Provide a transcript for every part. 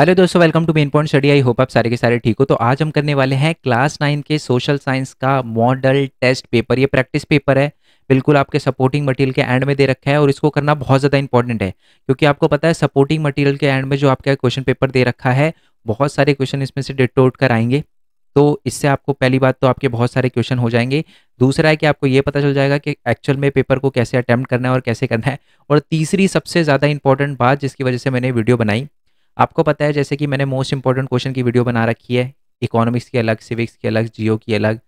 Hello दोस्तों welcome to main point study I hope आप सारे के सारे ठीक हो तो आज हम करने वाले हैं क्लास नाइन के सोशल साइंस का मॉडल टेस्ट पेपर ये प्रैक्टिस पेपर है बिल्कुल आपके सपोर्टिंग मटेरियल के एंड में दे रखा है और इसको करना बहुत ज़्यादा इंपॉर्टेंट है क्योंकि आपको पता है सपोर्टिंग मटीरियल के एंड में जो आपका क्वेश्चन पेपर दे रखा है बहुत सारे क्वेश्चन इसमें से डिटोट कर आएंगे तो इससे आपको पहली बात तो आपके बहुत सारे क्वेश्चन हो जाएंगे दूसरा है कि आपको ये पता चल जाएगा कि एक्चुअल में पेपर को कैसे अटैम्प्ट करना है और कैसे करना है और तीसरी सबसे ज़्यादा इंपॉर्टेंट बात जिसकी वजह से मैंने वीडियो बनाई आपको पता है जैसे कि मैंने मोस्ट इंपॉर्टेंट क्वेश्चन की वीडियो बना रखी है इकोनॉमिक्स की अलग सिविक्स की अलग जियो की अलग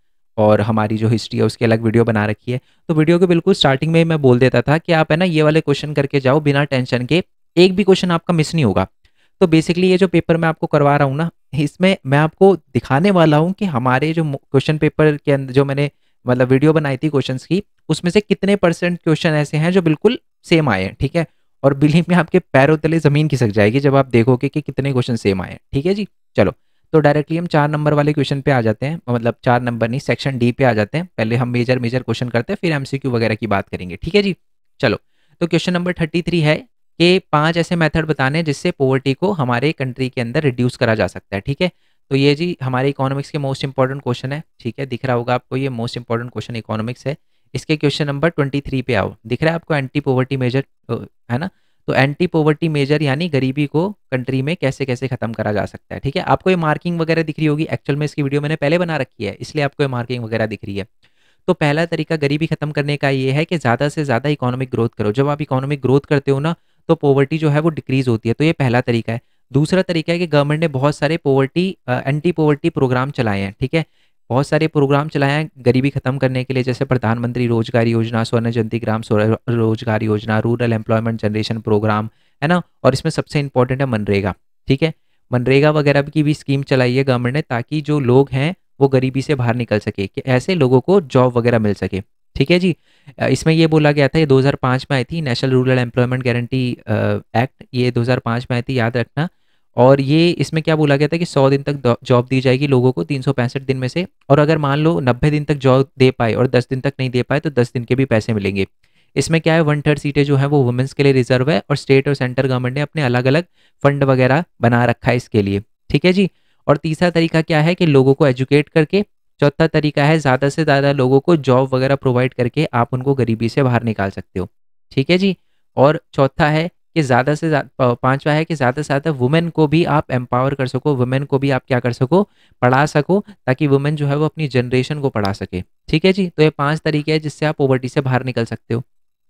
और हमारी जो हिस्ट्री है उसकी अलग वीडियो बना रखी है तो वीडियो के बिल्कुल स्टार्टिंग में ही मैं बोल देता था कि आप है ना ये वाले क्वेश्चन करके जाओ बिना टेंशन के एक भी क्वेश्चन आपका मिस नहीं होगा तो बेसिकली ये जो पेपर मैं आपको करवा रहा हूँ ना इसमें मैं आपको दिखाने वाला हूँ कि हमारे जो क्वेश्चन पेपर के अंदर जो मैंने मतलब वीडियो बनाई थी क्वेश्चंस की उसमें से कितने परसेंट क्वेश्चन ऐसे हैं जो बिल्कुल सेम आए हैं ठीक है और बिलीव में आपके पैरों तले ज़मीन खिसक जाएगी जब आप देखोगे कि कितने क्वेश्चन सेम आए ठीक है जी चलो तो डायरेक्टली हम चार नंबर वाले क्वेश्चन पे आ जाते हैं मतलब चार नंबर नहीं सेक्शन डी पे आ जाते हैं पहले हम मेजर मेजर क्वेश्चन करते हैं फिर एमसीक्यू वगैरह की बात करेंगे ठीक है जी चलो तो क्वेश्चन नंबर थर्टी थ्री है कि पांच ऐसे मेथड बताने जिससे पॉवर्टी को हमारे कंट्री के अंदर रिड्यूस करा जा सकता है ठीक है तो ये जी हमारे इकोनॉमिक्स के मोस्ट इंपॉर्टेंट क्वेश्चन है ठीक है दिख रहा होगा आपको ये मोस्ट इंपॉर्टेंट क्वेश्चन इकोनॉमिक्स है इसके क्वेश्चन नंबर ट्वेंटी थ्री पे आओ दिख रहा है आपको एंटी पोवर्टी मेजर है ना तो एंटी पोवर्टी मेजर यानी गरीबी को कंट्री में कैसे कैसे खत्म करा जा सकता है ठीक है आपको ये मार्किंग वगैरह दिख रही होगी एक्चुअल में इसकी वीडियो मैंने पहले बना रखी है इसलिए आपको ये मार्किंग वगैरह दिख रही है तो पहला तरीका गरीबी खत्म करने का ये है कि ज़्यादा से ज़्यादा इकोनॉमिक ग्रोथ करो जब आप इकोनॉमिक ग्रोथ करते हो ना तो पॉवर्टी जो है वो डिक्रीज़ होती है तो ये पहला तरीका है दूसरा तरीका है कि गवर्नमेंट ने बहुत सारे पॉवर्टी एंटी पॉवर्टी प्रोग्राम चलाए हैं ठीक है बहुत सारे प्रोग्राम चलाए हैं गरीबी खत्म करने के लिए जैसे प्रधानमंत्री रोजगार योजना स्वर्ण जयंती ग्राम रोजगार योजना रूरल एम्प्लॉयमेंट जनरेशन प्रोग्राम है ना और इसमें सबसे इंपॉर्टेंट है मनरेगा ठीक है मनरेगा वगैरह की भी स्कीम चलाई है गवर्नमेंट ने ताकि जो लोग हैं वो गरीबी से बाहर निकल सके कि ऐसे लोगों को जॉब वगैरह मिल सके ठीक है जी इसमें ये बोला गया था ये 2005 में आई थी national rural employment guarantee act ये 2005 में आई थी याद रखना और ये इसमें क्या बोला गया था कि सौ दिन तक जॉब दी जाएगी लोगों को तीन दिन में से और अगर मान लो नब्बे दिन तक जॉब दे पाए और दस दिन तक नहीं दे पाए तो दस दिन के भी पैसे मिलेंगे इसमें क्या है वन थर्ड सीटें जो है वो वुमेंस के लिए रिजर्व है और स्टेट और सेंटर गवर्नमेंट ने अपने अलग अलग फंड वगैरह बना रखा है इसके लिए ठीक है जी और तीसरा तरीका क्या है कि लोगों को एजुकेट करके चौथा तरीका है ज़्यादा से ज़्यादा लोगों को जॉब वगैरह प्रोवाइड करके आप उनको गरीबी से बाहर निकाल सकते हो ठीक है जी और चौथा है कि ज़्यादा से ज़्यादा पाँचवा है कि ज़्यादा से ज़्यादा वुमेन को भी आप एम्पावर कर सको वुमेन को भी आप क्या कर सको पढ़ा सको ताकि वुमेन जो है वो अपनी जनरेशन को पढ़ा सके ठीक है जी तो ये पांच तरीके हैं जिससे आप पॉवर्टी से बाहर निकल सकते हो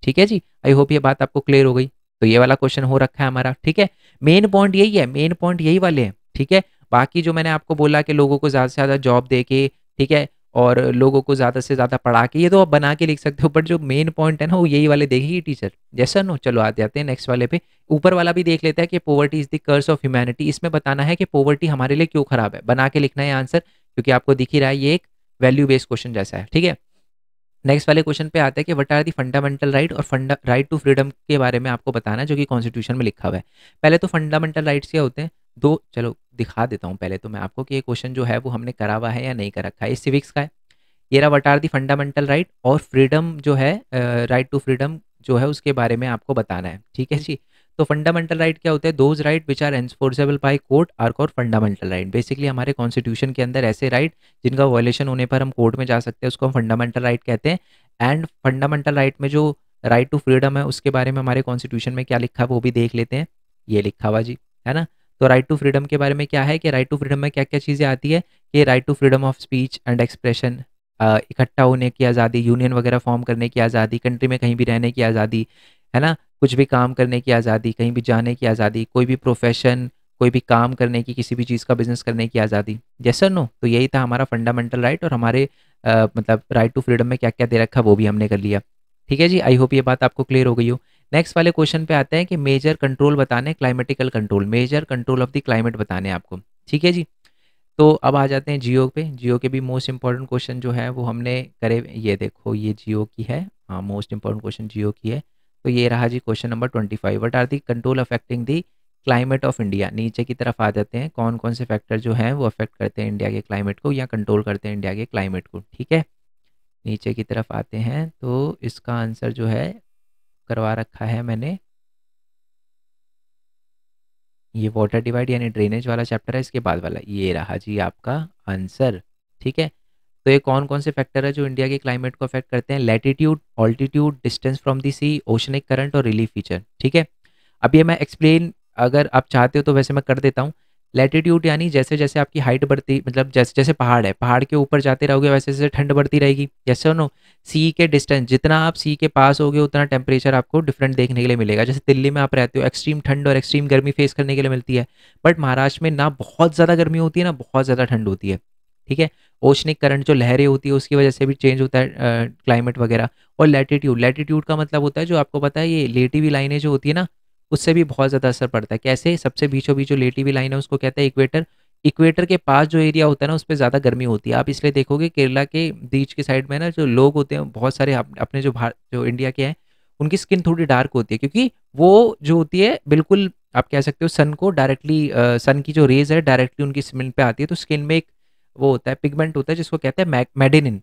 ठीक है जी आई होप ये बात आपको क्लियर हो गई तो ये वाला क्वेश्चन हो रखा है हमारा ठीक है मेन पॉइंट यही है मेन पॉइंट यही वाले हैं ठीक है बाकी जो मैंने आपको बोला कि लोगों को ज़्यादा से ज़्यादा जॉब दे के ठीक है और लोगों को ज़्यादा से ज़्यादा पढ़ा के ये तो आप बना के लिख सकते हो बट जो मेन पॉइंट है ना वो यही वाले देखेगी टीचर जैसा नो चलो आ जाते हैं नेक्स्ट वाले पे ऊपर वाला भी देख लेता है कि poverty is the curse of humanity इसमें बताना है कि पोवर्टी हमारे लिए क्यों खराब है बना के लिखना है आंसर क्योंकि आपको दिख ही रहा है ये एक वैल्यू बेस्ड क्वेश्चन जैसा है ठीक है नेक्स्ट वाले क्वेश्चन पे आता है कि what are the fundamental right और फंडा राइट टू फ्रीडम के बारे में आपको बताना है जो कि कॉन्स्टिट्यूशन में लिखा हुआ है पहले तो फंडामेंटल राइट्स क्या होते हैं दो तो चलो दिखा देता हूँ पहले तो मैं आपको कि ये क्वेश्चन जो है वो हमने करा हुआ है या नहीं कर रखा है ये सिविक्स का है ये रहा what are the fundamental right और फ्रीडम जो है राइट टू फ्रीडम जो है उसके बारे में आपको बताना है ठीक है जी तो फंडामेंटल राइट क्या होते हैं those right which are enforceable by court or कॉर फंडामेंटल राइट बेसिकली हमारे कॉन्स्टिट्यूशन के अंदर ऐसे राइट जिनका वॉयलेशन होने पर हम कोर्ट में जा सकते हैं उसको हम फंडामेंटल राइट कहते हैं एंड फंडामेंटल राइट में जो राइट टू फ्रीडम है उसके बारे में हमारे कॉन्स्टिट्यूशन में क्या लिखा है वो भी देख लेते हैं ये लिखा हुआ जी है ना तो राइट टू फ्रीडम के बारे में क्या है कि राइट टू फ्रीडम में क्या क्या चीज़ें आती है कि right to freedom of speech and expression इकट्ठा होने की आज़ादी यूनियन वगैरह फॉर्म करने की आज़ादी कंट्री में कहीं भी रहने की आज़ादी है ना कुछ भी काम करने की आज़ादी कहीं भी जाने की आज़ादी कोई भी प्रोफेशन कोई भी काम करने की किसी भी चीज़ का बिजनेस करने की आज़ादी जैसा नो तो यही था हमारा फंडामेंटल राइट और हमारे आ, मतलब राइट टू फ्रीडम में क्या क्या दे रखा वो भी हमने कर लिया ठीक है जी आई होप ये बात आपको क्लियर हो गई हो नेक्स्ट वाले क्वेश्चन पे आते हैं कि मेजर कंट्रोल बताने climatical control major control of the climate बताने आपको ठीक है जी तो अब आ जाते हैं जियो पे जियो के भी मोस्ट इंपॉर्टेंट क्वेश्चन जो है वो हमने करे ये देखो ये जियो की है हाँ मोस्ट इंपॉर्टेंट क्वेश्चन जियो की है तो ये रहा जी question number twenty five what are the control affecting the climate of India नीचे की तरफ आ जाते हैं कौन कौन से फैक्टर जो हैं वो अफेक्ट करते हैं इंडिया के क्लाइमेट को या कंट्रोल करते हैं इंडिया के क्लाइमेट को ठीक है नीचे की तरफ आते हैं तो इसका आंसर जो है करवा रखा है मैंने ये वाटर डिवाइड यानी ड्रेनेज वाला चैप्टर है इसके बाद वाला ये रहा जी आपका आंसर ठीक है तो ये कौन कौन से फैक्टर है जो इंडिया के क्लाइमेट को अफेक्ट करते हैं latitude altitude distance from the sea oceanic current और रिलीफ फीचर ठीक है अब ये मैं एक्सप्लेन अगर आप चाहते हो तो वैसे मैं कर देता हूँ लेटीट्यूड यानी जैसे जैसे आपकी हाइट बढ़ती मतलब जैसे जैसे पहाड़ है पहाड़ के ऊपर जाते रहोगे वैसे जैसे ठंड बढ़ती रहेगी जैसे नो सी के डिस्टेंस जितना आप सी के पास होगे उतना टेम्परेचर आपको डिफरेंट देखने के लिए मिलेगा जैसे दिल्ली में आप रहते हो एक्सट्रीम ठंड और एक्सट्रीम गर्मी फेस करने के लिए मिलती है बट महाराष्ट्र में ना बहुत ज़्यादा गर्मी होती है ना बहुत ज़्यादा ठंड होती है ठीक है ओशनिक करंट जो लहरें होती है उसकी वजह से भी चेंज होता है क्लाइमेट वगैरह और लैटिट्यूड लैटिट्यूड का मतलब होता है जो आपको पता है ये लेटी हुई लाइनें जो होती है ना उससे भी बहुत ज़्यादा असर पड़ता है कैसे सबसे बीचों बीच जो लेटी लाइन है उसको कहते हैं इक्वेटर इक्वेटर के पास जो एरिया होता है ना उस पर ज़्यादा गर्मी होती है आप इसलिए देखोगे केरला के बीच के साइड में ना जो लोग होते हैं बहुत सारे अपने जो भारत जो इंडिया के हैं उनकी स्किन थोड़ी डार्क होती है क्योंकि वो जो होती है बिल्कुल आप कह सकते हो सन को डायरेक्टली सन की जो रेज है डायरेक्टली उनकी स्किन पे आती है तो स्किन में एक वो होता है पिगमेंट होता है जिसको कहते हैं मेडेनिन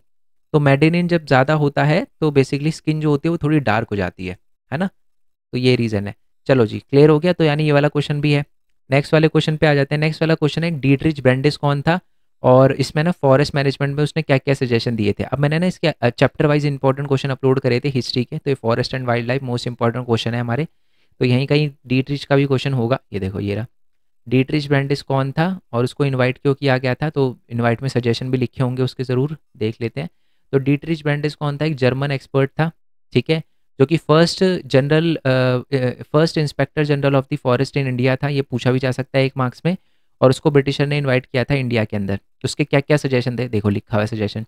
तो मेडेनिन जब ज़्यादा होता है तो बेसिकली स्किन जो होती है वो थोड़ी डार्क हो जाती है है ना तो ये रीज़न है चलो जी क्लियर हो गया तो यानी ये वाला क्वेश्चन भी है नेक्स्ट वाले क्वेश्चन पे आ जाते हैं नेक्स्ट वाला क्वेश्चन है डीड्रिज ब्रेंडिस कौन था और इसमें ना फॉरेस्ट मैनेजमेंट में उसने क्या क्या सजेशन दिए थे अब मैंने ना इसके chapter wise important question upload करे थे हिस्ट्री के तो ये forest and wildlife most important question है हमारे तो यहीं कहीं डीट्रिच का भी क्वेश्चन होगा ये देखो ये रहा डीट्रिच ब्रेंडिस कौन था और उसको इन्वाइट क्यों किया गया था तो इन्वाइट में सजेशन भी लिखे होंगे उसके ज़रूर देख लेते हैं तो डीट्रिच ब्रेंडिस कौन था एक जर्मन एक्सपर्ट था ठीक है जो कि first general first inspector general of the forest in India था ये पूछा भी जा सकता है एक मार्क्स में और उसको ब्रिटिशर ने इनवाइट किया था इंडिया के अंदर उसके क्या क्या सजेशन थे देखो लिखा हुआ सजेशन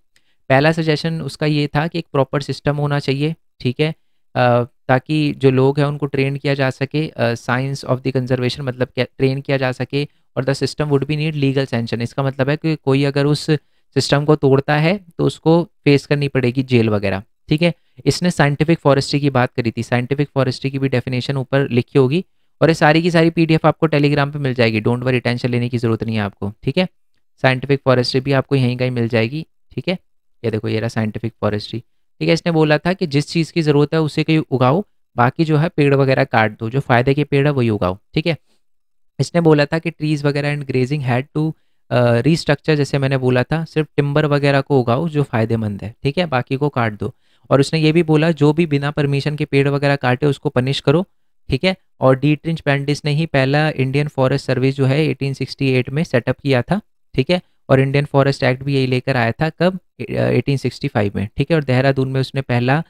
पहला सजेशन उसका ये था कि एक प्रॉपर सिस्टम होना चाहिए ठीक है uh, ताकि जो लोग हैं उनको ट्रेन किया जा सके साइंस ऑफ द कंजर्वेशन मतलब ट्रेन किया जा सके और the system would be need legal sanction इसका मतलब है कि कोई अगर उस सिस्टम को तोड़ता है तो उसको फेस करनी पड़ेगी जेल वगैरह ठीक है इसने साइंटिफिक फॉरेस्ट्री की बात करी थी साइंटिफिक फॉरेस्ट्री की भी डेफिनेशन ऊपर लिखी होगी और ये सारी की सारी पीडीएफ आपको टेलीग्राम पे मिल जाएगी डोंट वरी टेंशन लेने की जरूरत नहीं है आपको ठीक है साइंटिफिक फॉरेस्ट्री भी आपको यहीं कहीं मिल जाएगी ठीक है ये देखो ये रहा साइंटिफिक फॉरेस्ट्री ठीक है इसने बोला था कि जिस चीज़ की ज़रूरत है उसे कहीं उगाओ बाकी जो है पेड़ वगैरह काट दो जो फायदे के पेड़ है वही उगाओ ठीक है इसने बोला था कि ट्रीज़ वगैरह and grazing had to restructure जैसे मैंने बोला था सिर्फ टिम्बर वगैरह को उगाओ जो फायदेमंद है ठीक है बाकी को काट दो और उसने ये भी बोला जो भी बिना परमिशन के पेड़ वगैरह काटे उसको पनिश करो ठीक है और डी ट्रिंच पैंडिस ने ही पहला इंडियन फॉरेस्ट सर्विस जो है 1868 में सेटअप किया था ठीक है और इंडियन फॉरेस्ट एक्ट भी यही लेकर आया था कब 1865 में ठीक है और देहरादून में उसने पहला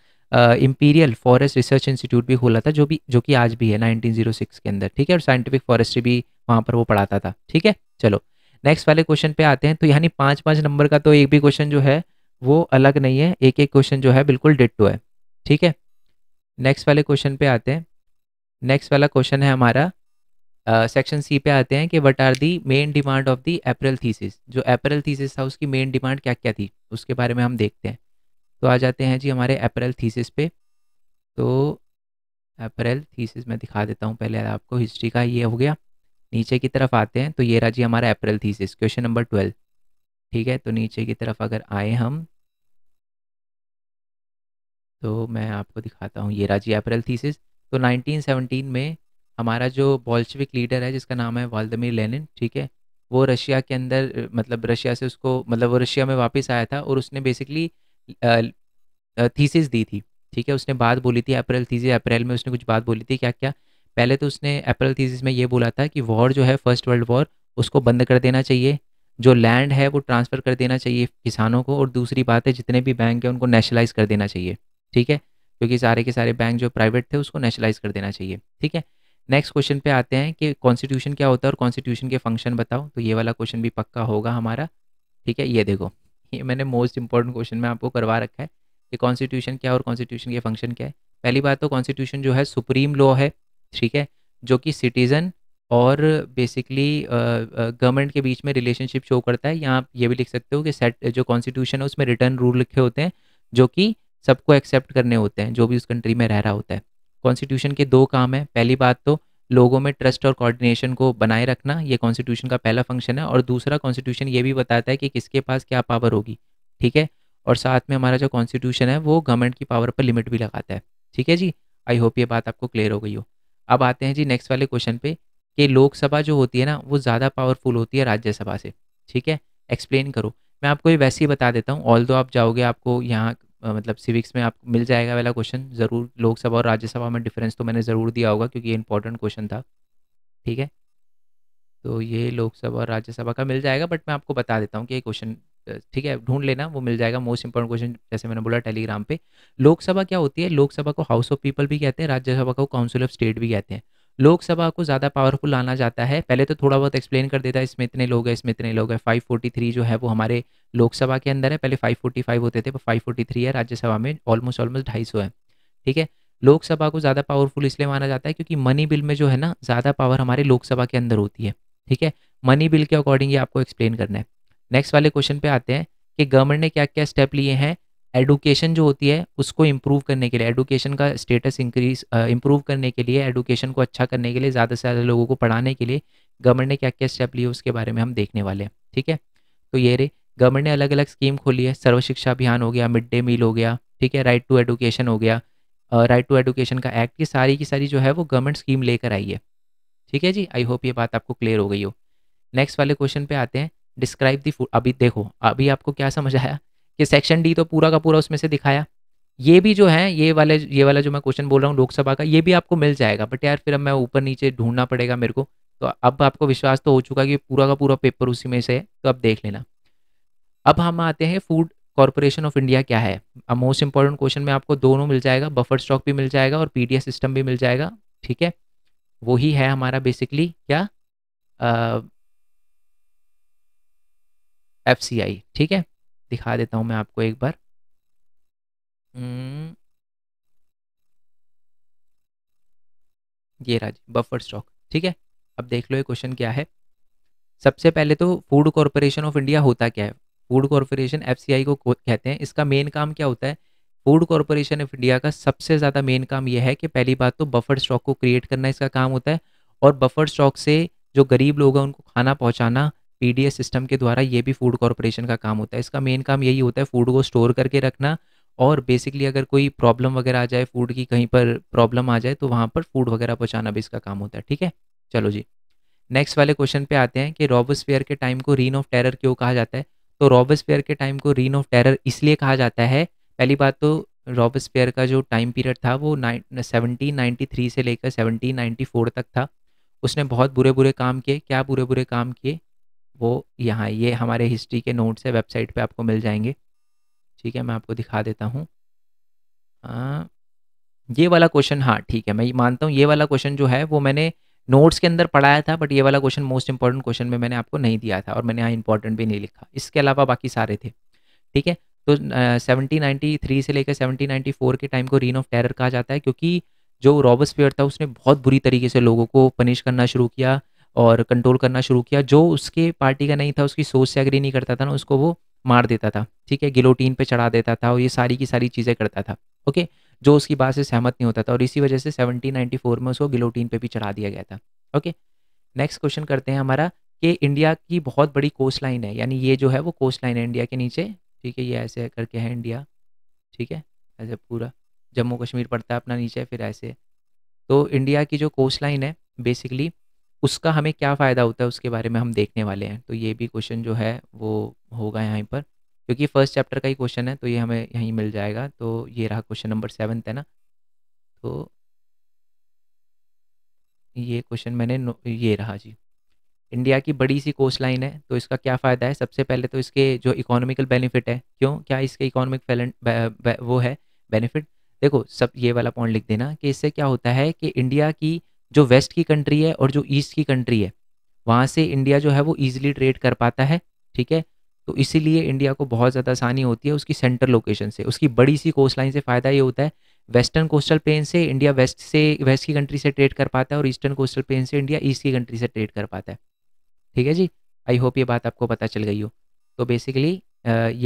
इम्पीरियल फॉरेस्ट रिसर्च इंस्टीट्यूट भी खोला था जो भी जो कि आज भी है 1906 के अंदर ठीक है और साइंटिफिक फॉरेस्ट्री भी वहाँ पर वो पढ़ाता था ठीक है चलो नेक्स्ट वाले क्वेश्चन पे आते हैं तो यानी पाँच पाँच नंबर का तो एक भी क्वेश्चन जो है वो अलग नहीं है एक एक क्वेश्चन जो है बिल्कुल डिट्टो है ठीक है नेक्स्ट वाले क्वेश्चन पे आते हैं नेक्स्ट वाला क्वेश्चन है हमारा सेक्शन uh, सी पे आते हैं कि what are the main demand of the April theses जो अप्रैल थीसिस था उसकी मेन डिमांड क्या क्या थी उसके बारे में हम देखते हैं तो आ जाते हैं जी हमारे अप्रैल थीसिस पे तो अप्रैल थीसिस मैं दिखा देता हूँ पहले आपको हिस्ट्री का ये हो गया नीचे की तरफ आते हैं तो ये रहा जी हमारा April theses question number twelve ठीक है तो नीचे की तरफ अगर आए हम तो मैं आपको दिखाता हूँ ये राजी अप्रैल थीसिस तो 1917 में हमारा जो बॉल्शविक लीडर है जिसका नाम है वाल्दमिर लेनिन ठीक है वो रशिया के अंदर मतलब रशिया से उसको मतलब वो रशिया में वापस आया था और उसने बेसिकली थीसिस दी थी ठीक है उसने बात बोली थी अप्रैल थीसिस अप्रैल में उसने कुछ बात बोली थी क्या क्या पहले तो उसने अप्रैल थीसिस में ये बोला था कि वॉर जो है फर्स्ट वर्ल्ड वॉर उसको बंद कर देना चाहिए जो लैंड है वो ट्रांसफ़र कर देना चाहिए किसानों को और दूसरी बात है जितने भी बैंक हैं उनको नेशनलाइज कर देना चाहिए ठीक है क्योंकि सारे के सारे बैंक जो प्राइवेट थे उसको नेशनलाइज कर देना चाहिए ठीक है नेक्स्ट क्वेश्चन पे आते हैं कि कॉन्स्टिट्यूशन क्या होता है और कॉन्स्टिट्यूशन के फंक्शन बताओ तो ये वाला क्वेश्चन भी पक्का होगा हमारा ठीक है ये देखो ये मैंने मोस्ट इंपॉर्टेंट क्वेश्चन में आपको करवा रखा है कि कॉन्स्टिट्यूशन क्या और कॉन्स्टिट्यूशन के फंक्शन क्या है पहली बात तो कॉन्स्टिट्यूशन जो है सुप्रीम लॉ है ठीक है जो कि सिटीज़न और बेसिकली गवर्नमेंट के बीच में रिलेशनशिप शो करता है यहाँ आप ये भी लिख सकते हो कि सेट जो कॉन्स्टिट्यूशन है उसमें रिटर्न रूल लिखे होते हैं जो कि सबको एक्सेप्ट करने होते हैं जो भी उस कंट्री में रह रहा होता है कॉन्स्टिट्यूशन के दो काम हैं पहली बात तो लोगों में ट्रस्ट और कोऑर्डिनेशन को बनाए रखना ये कॉन्स्टिट्यूशन का पहला फंक्शन है और दूसरा कॉन्स्टिट्यूशन ये भी बताता है कि किसके पास क्या पावर होगी ठीक है और साथ में हमारा जो कॉन्स्टिट्यूशन है वो गवर्नमेंट की पावर पर लिमिट भी लगाता है ठीक है जी आई होप ये बात आपको क्लियर हो गई हो अब आते हैं जी नेक्स्ट वाले क्वेश्चन पे कि लोकसभा जो होती है ना वो ज़्यादा पावरफुल होती है राज्यसभा से ठीक है एक्सप्लेन करो मैं आपको ये वैसे ही बता देता हूँ ऑल दो आप जाओगे आपको यहाँ मतलब सिविक्स में आप मिल जाएगा वाला क्वेश्चन ज़रूर लोकसभा और राज्यसभा में डिफरेंस तो मैंने ज़रूर दिया होगा क्योंकि ये इंपॉर्टेंट क्वेश्चन था ठीक है तो ये लोकसभा और राज्यसभा का मिल जाएगा बट मैं आपको बता देता हूँ कि ये क्वेश्चन ठीक है ढूंढ लेना वो मिल जाएगा मोस्ट इंपॉर्टेंट क्वेश्चन जैसे मैंने बोला टेलीग्राम पे लोकसभा क्या होती है लोकसभा को हाउस ऑफ पीपल भी कहते हैं राज्यसभा को काउंसिल ऑफ स्टेट भी कहते हैं लोकसभा को ज़्यादा पावरफुल आना जाता है पहले तो थोड़ा बहुत एक्सप्लेन कर देता है इसमें इतने लोग हैं इसमें इतने लोग हैं थ्री जो है वो हमारे लोकसभा के अंदर है पहले 545 होते थे पर 543 है राज्यसभा में ऑलमोस्ट ऑलमोस्ट ढाई है ठीक है लोकसभा को ज़्यादा पावरफुल इसलिए माना जाता है क्योंकि मनी बिल में जो है ना ज़्यादा पावर हमारे लोकसभा के अंदर होती है ठीक है मनी बिल के अकॉर्डिंग ये आपको एक्सप्लेन करना है नेक्स्ट वाले क्वेश्चन पे आते हैं कि गवर्नमेंट ने क्या क्या स्टेप लिए हैं एडुकेशन जो होती है उसको इम्प्रूव करने के लिए एडुकेशन का स्टेटस इंक्रीज इम्प्रूव करने के लिए एडुकेशन को अच्छा करने के लिए ज़्यादा से ज़्यादा लोगों को पढ़ाने के लिए गवर्नमेंट ने क्या क्या स्टेप लिए उसके बारे में हम देखने वाले हैं ठीक है तो ये रे गवर्नमेंट ने अलग अलग स्कीम खोली है सर्व शिक्षा अभियान हो गया मिड डे मील हो गया ठीक है राइट टू एडुकेशन हो गया राइट टू एडुकेशन का एक्ट ये सारी की सारी जो है वो गवर्नमेंट स्कीम लेकर आई है ठीक है जी आई होप ये बात आपको क्लियर हो गई हो नेक्स्ट वाले क्वेश्चन पे आते हैं डिस्क्राइब दी फूड अभी देखो अभी आपको क्या समझ आया कि सेक्शन डी तो पूरा का पूरा उसमें से दिखाया ये भी जो है ये वाले ये वाला जो मैं क्वेश्चन बोल रहा हूँ लोकसभा का ये भी आपको मिल जाएगा बट यार फिर अब मैं ऊपर नीचे ढूंढना पड़ेगा मेरे को तो अब आपको विश्वास तो हो चुका कि पूरा का पूरा पेपर उसी में से है तो अब देख लेना अब हम आते हैं फूड कॉरपोरेशन ऑफ इंडिया क्या है मोस्ट इंपॉर्टेंट क्वेश्चन में आपको दोनों मिल जाएगा बफर स्टॉक भी मिल जाएगा और पी सिस्टम भी मिल जाएगा ठीक है वही है हमारा बेसिकली क्या एफ सी आई ठीक है दिखा देता हूँ मैं आपको एक बार हम्म। ये राज बफर स्टॉक ठीक है अब देख लो ये क्वेश्चन क्या है सबसे पहले तो फूड कॉरपोरेशन ऑफ इंडिया होता क्या है फूड कॉरपोरेशन एफ को कहते हैं इसका मेन काम क्या होता है फूड कॉरपोरेशन ऑफ इंडिया का सबसे ज़्यादा मेन काम यह है कि पहली बात तो बफर स्टॉक को क्रिएट करना इसका काम होता है और बफर स्टॉक से जो गरीब लोग हैं उनको खाना पहुंचाना पी सिस्टम के द्वारा ये भी फूड कॉरपोरेशन का काम होता है इसका मेन काम यही होता है फूड को स्टोर करके रखना और बेसिकली अगर कोई प्रॉब्लम वगैरह आ जाए फूड की कहीं पर प्रॉब्लम आ जाए तो वहाँ पर फूड वगैरह पहुँचाना भी इसका काम होता है ठीक है चलो जी नेक्स्ट वाले क्वेश्चन पे आते हैं कि रॉबर्स फेयर के टाइम को रीन ऑफ टेरर क्यों कहा जाता है तो रॉबर्स फेयर के टाइम को रीन ऑफ टेरर इसलिए कहा जाता है पहली बात तो रॉबर्स फेयर का जो टाइम पीरियड था वो सेवनटीन से लेकर सेवनटीन तक था उसने बहुत बुरे बुरे काम किए क्या बुरे बुरे काम किए वो यहाँ ये हमारे हिस्ट्री के नोट्स है वेबसाइट पे आपको मिल जाएंगे ठीक है मैं आपको दिखा देता हूँ ये वाला क्वेश्चन हाँ ठीक है मैं मानता हूँ ये वाला क्वेश्चन जो है वो मैंने नोट्स के अंदर पढ़ाया था बट ये वाला क्वेश्चन मोस्ट इंपॉर्टेंट क्वेश्चन में मैंने आपको नहीं दिया था और मैंने यहाँ इंपॉर्टेंट भी नहीं लिखा इसके अलावा बाकी सारे थे ठीक है तो सेवनटीन नाइन्टी थ्री से लेकर सेवनटीन नाइन्टी फोर के टाइम को रीन ऑफ टेरर कहा जाता है क्योंकि जो रॉबर्स फेयर था उसने बहुत बुरी तरीके से लोगों को पनिश करना शुरू किया और कंट्रोल करना शुरू किया जो उसके पार्टी का नहीं था उसकी सोच से अग्री नहीं करता था ना उसको वो मार देता था ठीक है गिलोटीन पे चढ़ा देता था और ये सारी की सारी चीज़ें करता था ओके जो उसकी बात से सहमत नहीं होता था और इसी वजह से 1794 में उसको गिलोटीन पे भी चढ़ा दिया गया था ओके नेक्स्ट क्वेश्चन करते हैं हमारा कि इंडिया की बहुत बड़ी कोस्ट लाइन है यानी ये जो है वो कोस्ट लाइन है इंडिया के नीचे ठीक है ये ऐसे करके है इंडिया ठीक है ऐसे पूरा जम्मू कश्मीर पड़ता है अपना नीचे फिर ऐसे तो इंडिया की जो कोस्ट लाइन है बेसिकली उसका हमें क्या फ़ायदा होता है उसके बारे में हम देखने वाले हैं तो ये भी क्वेश्चन जो है वो होगा यहाँ पर क्योंकि फर्स्ट चैप्टर का ही क्वेश्चन है तो ये हमें यहीं मिल जाएगा तो ये रहा क्वेश्चन नंबर सेवन्थ है ना तो ये क्वेश्चन मैंने ये रहा जी इंडिया की बड़ी सी कोस्ट लाइन है तो इसका क्या फ़ायदा है सबसे पहले तो इसके जो इकोनॉमिकल बेनिफिट है क्यों क्या इसके इकोनॉमिक वो है बेनिफिट देखो सब ये वाला पॉइंट लिख देना कि इससे क्या होता है कि इंडिया की जो वेस्ट की कंट्री है और जो ईस्ट की कंट्री है वहाँ से इंडिया जो है वो ईजिली ट्रेड कर पाता है ठीक है तो इसीलिए इंडिया को बहुत ज़्यादा आसानी होती है उसकी सेंट्रल लोकेशन से उसकी बड़ी सी कोस्ट लाइन से फ़ायदा ये होता है वेस्टर्न कोस्टल प्लेन से इंडिया वेस्ट से वेस्ट की कंट्री से ट्रेड कर पाता है और ईस्टर्न कोस्टल प्लेन से इंडिया ईस्ट की कंट्री से ट्रेड कर पाता है ठीक है जी आई होप ये बात आपको पता चल गई हो तो बेसिकली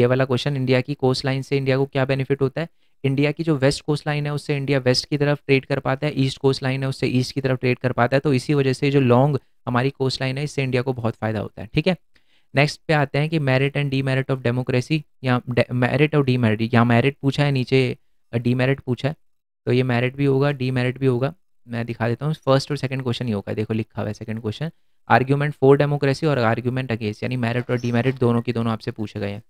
ये वाला क्वेश्चन इंडिया की कोस्ट लाइन से इंडिया को क्या बेनिफिट होता है इंडिया की जो वेस्ट कोस्ट लाइन है उससे इंडिया वेस्ट की तरफ ट्रेड कर पाता है ईस्ट कोस्ट लाइन है उससे ईस्ट की तरफ ट्रेड कर पाता है तो इसी वजह से जो लॉन्ग हमारी कोस्ट लाइन है इससे इंडिया को बहुत फ़ायदा होता है ठीक है नेक्स्ट पे आते हैं कि merit and demerit of democracy या मेरिट और डी मेरिट यहाँ मेरिट पूछा है नीचे डी मेरिट पूछा है तो ये मेरिट भी होगा डी मेरिट भी होगा मैं दिखा देता हूँ फर्स्ट और सेकंड क्वेश्चन ही होगा देखो लिखा हुआ है second question argument for democracy और आर्ग्यूमेंट अगेंस्ट यानी मेरिट और मेरिट दोनों की दोनों आपसे पूछे गए हैं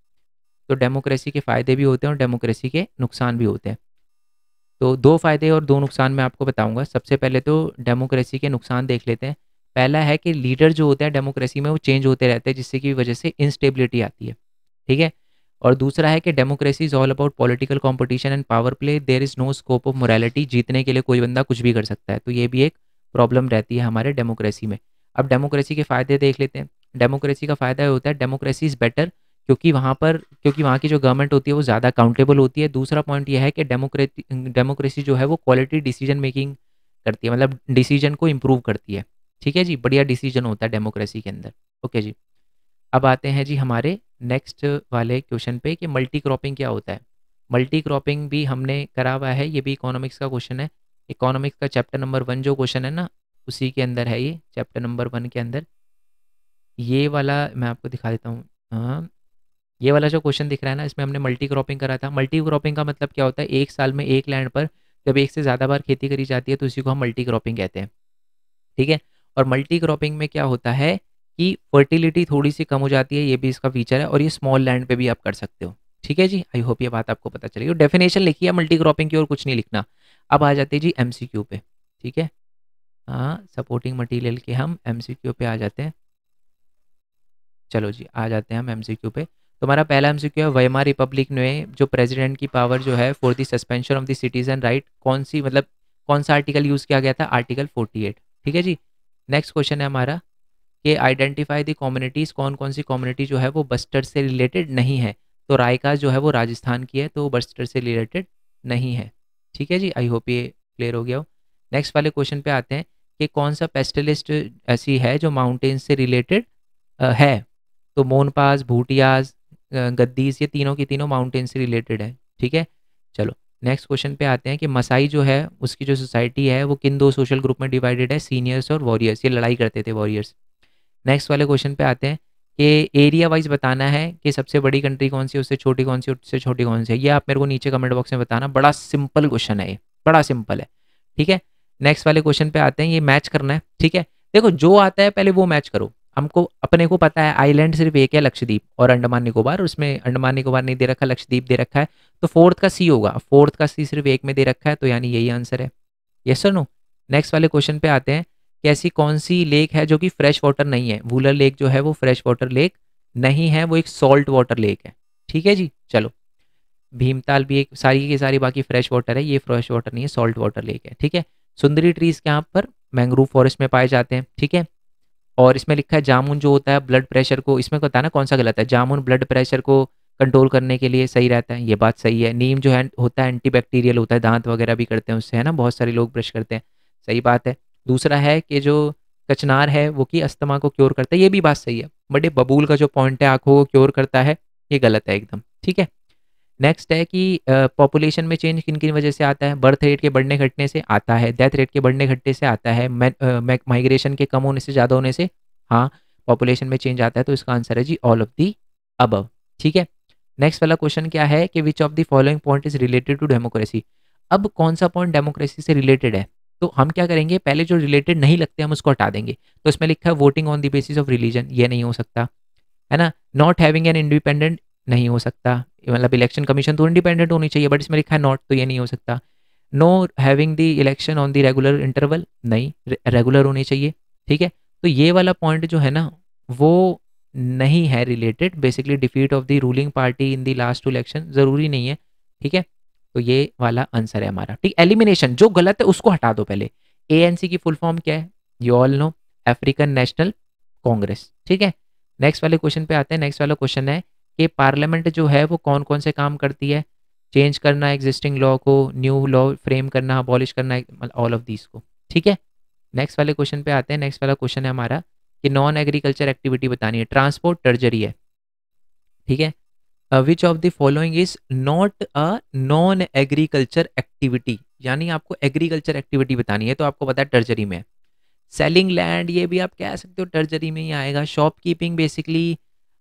तो डेमोक्रेसी के फ़ायदे भी होते हैं और डेमोक्रेसी के नुकसान भी होते हैं तो दो फ़ायदे और दो नुकसान मैं आपको बताऊंगा सबसे पहले तो डेमोक्रेसी के नुकसान देख लेते हैं पहला है कि लीडर जो होते हैं डेमोक्रेसी में वो चेंज होते रहते हैं जिससे की वजह से इंस्टेबिलिटी आती है ठीक है और दूसरा है कि democracy is all about political competition and power play there is no scope of morality जीतने के लिए कोई बंदा कुछ भी कर सकता है तो ये भी एक प्रॉब्लम रहती है हमारे डेमोक्रेसी में अब डेमोक्रेसी के फ़ायदे देख लेते हैं डेमोक्रेसी का फ़ायदा होता है डेमोक्रेसी इज़ बेटर क्योंकि वहाँ पर क्योंकि वहाँ की जो गवर्नमेंट होती है वो ज़्यादा अकाउंटेबल होती है दूसरा पॉइंट ये है कि डेमोक्रेसी डेमोक्रेसी जो है वो क्वालिटी डिसीजन मेकिंग करती है मतलब डिसीजन को इम्प्रूव करती है ठीक है जी बढ़िया डिसीजन होता है डेमोक्रेसी के अंदर ओके जी अब आते हैं जी हमारे नेक्स्ट वाले क्वेश्चन पे कि मल्टी क्रॉपिंग क्या होता है मल्टी क्रॉपिंग भी हमने करा हुआ है ये भी इकोनॉमिक्स का क्वेश्चन है इकोनॉमिक्स का चैप्टर नंबर वन जो क्वेश्चन है ना उसी के अंदर है ये चैप्टर नंबर वन के अंदर ये वाला मैं आपको दिखा देता हूँ हाँ। ये वाला जो क्वेश्चन दिख रहा है ना इसमें हमने मल्टी क्रॉपिंग करा था मल्टी क्रॉपिंग का मतलब क्या होता है एक साल में एक लैंड पर जब एक से ज़्यादा बार खेती करी जाती है तो उसी को हम मल्टी क्रॉपिंग कहते हैं ठीक है और मल्टी क्रॉपिंग में क्या होता है कि फर्टिलिटी थोड़ी सी कम हो जाती है ये भी इसका फीचर है और ये स्मॉल लैंड पे भी आप कर सकते हो ठीक है जी आई होप ये बात आपको पता चलेगी डेफिनेशन तो लिखी है मल्टी क्रॉपिंग की और कुछ नहीं लिखना अब आ जाते हैं जी एम पे ठीक है हाँ सपोर्टिंग मटीरियल के हम एम पे आ जाते हैं चलो जी आ जाते हैं हम एम पे तो हमारा पहला एमसीक्यू है वैमा रिपब्लिक में जो प्रेसिडेंट की पावर जो है for the suspension of the citizen right कौन सी मतलब कौन सा आर्टिकल यूज़ किया गया था आर्टिकल 48 ठीक है जी नेक्स्ट क्वेश्चन है हमारा कि आइडेंटिफाई दी कम्युनिटीज़ कौन कौन सी कम्युनिटी जो है वो बस्टर से रिलेटेड नहीं है तो रायका जो है वो राजस्थान की है तो बस्टर से रिलेटेड नहीं है ठीक है जी आई होप ये क्लियर हो गया हो नेक्स्ट वाले क्वेश्चन पे आते हैं कि कौन सा पेस्टलिस्ट ऐसी है जो माउंटेन्स से रिलेटेड है तो मोनपास भूटियाज गद्दीज ये तीनों की तीनों माउंटेन से रिलेटेड है ठीक है चलो नेक्स्ट क्वेश्चन पे आते हैं कि मसाई जो है उसकी जो सोसाइटी है वो किन दो सोशल ग्रुप में डिवाइडेड है सीनियर्स और वॉरियर्स ये लड़ाई करते थे वॉरियर्स नेक्स्ट वाले क्वेश्चन पे आते हैं कि एरिया वाइज बताना है कि सबसे बड़ी कंट्री कौन सी उससे छोटी कौन सी उससे छोटी कौन सी है ये आप मेरे को नीचे कमेंट बॉक्स में बताना बड़ा सिंपल क्वेश्चन है ये बड़ा सिंपल है ठीक है नेक्स्ट वाले क्वेश्चन पे आते हैं ये मैच करना है ठीक है देखो जो आता है पहले वो मैच करो हमको अपने को पता है आइलैंड सिर्फ एक है लक्षद्वीप और अंडमान निकोबार और उसमें अंडमान निकोबार नहीं दे रखा लक्षद्वीप दे रखा है तो फोर्थ का सी होगा फोर्थ का सी सिर्फ एक में दे रखा है तो यानी यही आंसर है यस सर नो नेक्स्ट वाले क्वेश्चन पे आते हैं कि ऐसी कौन सी लेक है जो कि फ्रेश वाटर नहीं है वूलर लेक जो है वो फ्रेश वाटर लेक नहीं है वो एक सॉल्ट वाटर लेक है ठीक है जी चलो भीमताल भी एक सारी की सारी बाकी फ्रेश वाटर है ये फ्रेश वाटर नहीं है सॉल्ट वाटर लेक है ठीक है सुंदरी ट्रीज के यहाँ पर मैंग्रोव फॉरेस्ट में पाए जाते हैं ठीक है और इसमें लिखा है जामुन जो होता है ब्लड प्रेशर को इसमें होता है ना कौन सा गलत है जामुन ब्लड प्रेशर को कंट्रोल करने के लिए सही रहता है ये बात सही है नीम जो है होता है एंटीबैक्टीरियल होता है दांत वगैरह भी करते हैं उससे है ना बहुत सारे लोग ब्रश करते हैं सही बात है दूसरा है कि जो कचनार है वो कि अस्थमा को क्योर करता है ये भी बात सही है बट ये बबूल का जो पॉइंट है आँखों को क्योर करता है ये गलत है एकदम ठीक है नेक्स्ट है कि पॉपुलेशन में चेंज किन किन वजह से आता है बर्थ रेट के बढ़ने घटने से आता है डेथ रेट के बढ़ने घटने से आता है माइग्रेशन के कम होने से ज़्यादा होने से हाँ पॉपुलेशन में चेंज आता है तो इसका आंसर है जी ऑल ऑफ दी अबव ठीक है नेक्स्ट वाला क्वेश्चन क्या है कि which of the following point is related to democracy अब कौन सा पॉइंट डेमोक्रेसी से रिलेटेड है तो हम क्या करेंगे पहले जो रिलेटेड नहीं लगते हम उसको हटा देंगे तो इसमें लिखा है voting on the basis of religion ये नहीं हो सकता है ना नॉट हैविंग एन इंडिपेंडेंट नहीं हो सकता मतलब इलेक्शन कमीशन तो इंडिपेंडेंट होनी चाहिए बट इसमें लिखा है नॉट तो ये नहीं हो सकता no having the election on the regular interval नहीं रेगुलर होनी चाहिए ठीक है तो ये वाला पॉइंट जो है ना वो नहीं है related basically defeat of the ruling party in the last election ज़रूरी नहीं है ठीक है तो ये वाला आंसर है हमारा ठीक एलिमिनेशन जो गलत है उसको हटा दो पहले सी की फुल फॉर्म क्या है you all know African National Congress ठीक है नेक्स्ट वाले क्वेश्चन पे आते हैं नेक्स्ट वाला क्वेश्चन है कि पार्लियामेंट जो है वो कौन कौन से काम करती है चेंज करना एग्जिस्टिंग लॉ को न्यू लॉ फ्रेम करना अबॉलिश करना ऑल ऑफ दिस को ठीक है नेक्स्ट वाले क्वेश्चन पे आते हैं नेक्स्ट वाला क्वेश्चन है हमारा कि नॉन एग्रीकल्चर एक्टिविटी बतानी है ट्रांसपोर्ट टर्जरी है ठीक है which of the following is not a non agriculture activity यानी आपको एग्रीकल्चर एक्टिविटी बतानी है तो आपको पता है टर्जरी में सेलिंग लैंड ये भी आप कह सकते हो टर्जरी में ही आएगा शॉप कीपिंग बेसिकली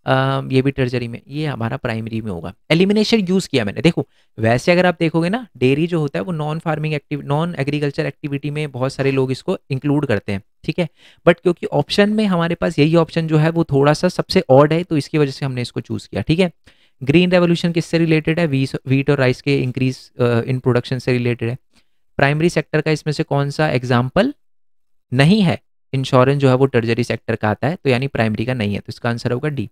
ये भी टर्जरी में ये हमारा प्राइमरी में होगा एलिमिनेशन यूज़ किया मैंने देखो वैसे अगर आप देखोगे ना डेयरी जो होता है वो non farming active non agriculture activity में बहुत सारे लोग इसको इंक्लूड करते हैं ठीक है बट क्योंकि ऑप्शन में हमारे पास यही ऑप्शन जो है वो थोड़ा सा सबसे ऑड है तो इसकी वजह से हमने इसको चूज़ किया ठीक है ग्रीन रेवोल्यूशन किससे रिलेटेड है वीट और राइस के इंक्रीज इन प्रोडक्शन से रिलेटेड है प्राइमरी सेक्टर का इसमें से कौन सा एग्जाम्पल नहीं है इंश्योरेंस जो है वो टर्जरी सेक्टर का आता है तो यानी प्राइमरी का नहीं है तो इसका आंसर होगा डी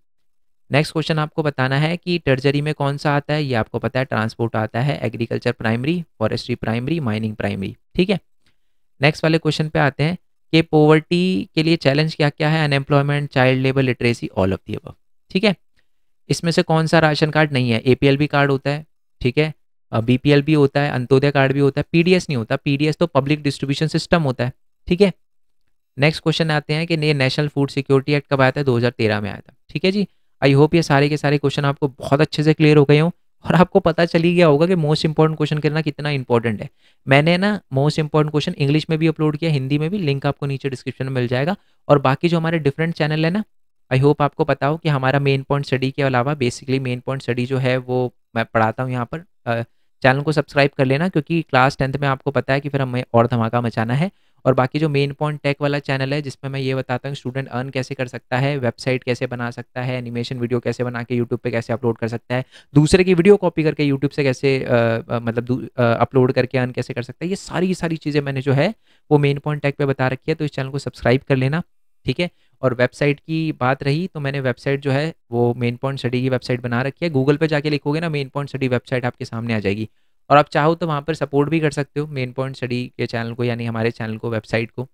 नेक्स्ट क्वेश्चन आपको बताना है कि टर्जरी में कौन सा आता है ये आपको पता है ट्रांसपोर्ट आता है agriculture primary forestry primary mining primary ठीक है नेक्स्ट वाले क्वेश्चन पे आते हैं कि पोवर्टी के लिए चैलेंज क्या क्या है unemployment child labour literacy all of the अब ठीक है इसमें से कौन सा राशन कार्ड नहीं है ए भी कार्ड होता है ठीक है बी भी होता है अंत्योदय कार्ड भी होता है पी नहीं होता पी तो पब्लिक डिस्ट्रीब्यूशन सिस्टम होता है ठीक है नेक्स्ट क्वेश्चन आते हैं कि नेशनल फूड सिक्योरिटी एक्ट कब आया था दो में आया था ठीक है जी आई होप ये सारे के सारे क्वेश्चन आपको बहुत अच्छे से क्लियर हो गए हों और आपको पता चली गया होगा कि मोस्ट इंपॉर्टेंट क्वेश्चन करना कितना इंपॉर्टेंट है मैंने ना मोस्ट इंपॉर्टेंट क्वेश्चन इंग्लिश में भी अपलोड किया हिंदी में भी लिंक आपको नीचे डिस्क्रिप्शन में मिल जाएगा और बाकी जो हमारे डिफरेंट चैनल है ना आई होप आपको पता हो कि हमारा मेन पॉइंट स्टडी के अलावा बेसिकली मेन पॉइंट स्टडी जो है वो मैं पढ़ाता हूँ यहाँ पर चैनल को सब्सक्राइब कर लेना क्योंकि क्लास टेंथ में आपको पता है कि फिर हमें और धमाका मचाना है और बाकी जो मेन पॉइंट टेक वाला चैनल है जिसमें मैं ये बताता हूँ स्टूडेंट अर्न कैसे कर सकता है वेबसाइट कैसे बना सकता है एनिमेशन वीडियो कैसे बना के यूट्यूब पे कैसे अपलोड कर सकता है दूसरे की वीडियो कॉपी करके यूट्यूब से कैसे आ, आ मतलब अपलोड करके अर्न कैसे कर सकता है ये सारी सारी चीज़ें मैंने जो है वो मेन पॉइंट टेक पर बता रखी है तो इस चैनल को सब्सक्राइब कर लेना ठीक है और वेबसाइट की बात रही तो मैंने वेबसाइट जो है वो मेन पॉइंट स्टडी की वेबसाइट बना रखी है गूगल पर जाके लिखोगे ना मेन पॉइंट स्टडी वेबसाइट आपके सामने आ जाएगी और आप चाहो तो वहाँ पर सपोर्ट भी कर सकते हो मेन पॉइंट स्टडी के चैनल को यानी हमारे चैनल को वेबसाइट को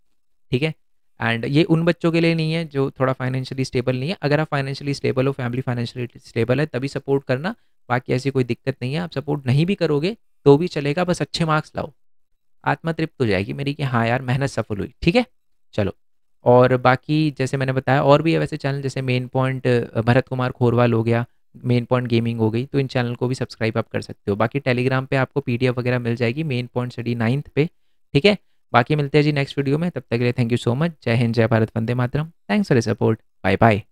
ठीक है एंड ये उन बच्चों के लिए नहीं है जो थोड़ा फाइनेंशियली स्टेबल नहीं है अगर आप फाइनेंशियली स्टेबल हो फैमिली फाइनेंशियली स्टेबल है तभी सपोर्ट करना बाकी ऐसी कोई दिक्कत नहीं है आप सपोर्ट नहीं भी करोगे तो भी चलेगा बस अच्छे मार्क्स लाओ आत्मा तृप्त हो जाएगी मेरी कि हाँ यार मेहनत सफल हुई ठीक है चलो और बाकी जैसे मैंने बताया और भी है वैसे चैनल जैसे मेन पॉइंट भरत कुमार खोरवाल हो गया मेन पॉइंट गेमिंग हो गई तो इन चैनल को भी सब्सक्राइब आप कर सकते हो बाकी टेलीग्राम पे आपको पीडीएफ वगैरह मिल जाएगी मेन पॉइंट स्टडी नाइन्थ पे ठीक है बाकी मिलते हैं जी नेक्स्ट वीडियो में तब तक के लिए थैंक यू सो मच जय हिंद जय भारत वंदे मातरम thanks for support bye bye